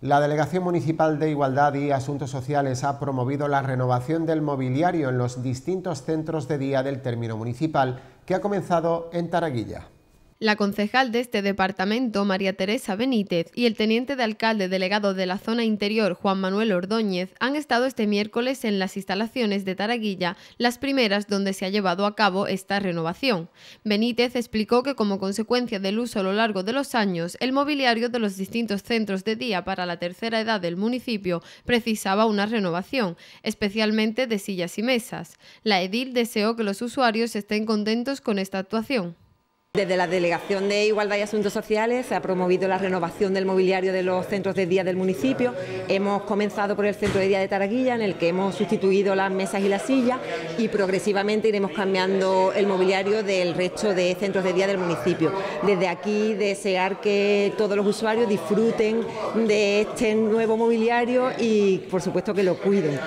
La Delegación Municipal de Igualdad y Asuntos Sociales ha promovido la renovación del mobiliario en los distintos centros de día del término municipal, que ha comenzado en Taraguilla. La concejal de este departamento, María Teresa Benítez, y el teniente de alcalde delegado de la zona interior, Juan Manuel Ordóñez, han estado este miércoles en las instalaciones de Taraguilla, las primeras donde se ha llevado a cabo esta renovación. Benítez explicó que como consecuencia del uso a lo largo de los años, el mobiliario de los distintos centros de día para la tercera edad del municipio precisaba una renovación, especialmente de sillas y mesas. La edil deseó que los usuarios estén contentos con esta actuación. Desde la Delegación de Igualdad y Asuntos Sociales se ha promovido la renovación del mobiliario de los centros de día del municipio. Hemos comenzado por el centro de día de Taraguilla, en el que hemos sustituido las mesas y las sillas y progresivamente iremos cambiando el mobiliario del resto de centros de día del municipio. Desde aquí desear que todos los usuarios disfruten de este nuevo mobiliario y por supuesto que lo cuiden.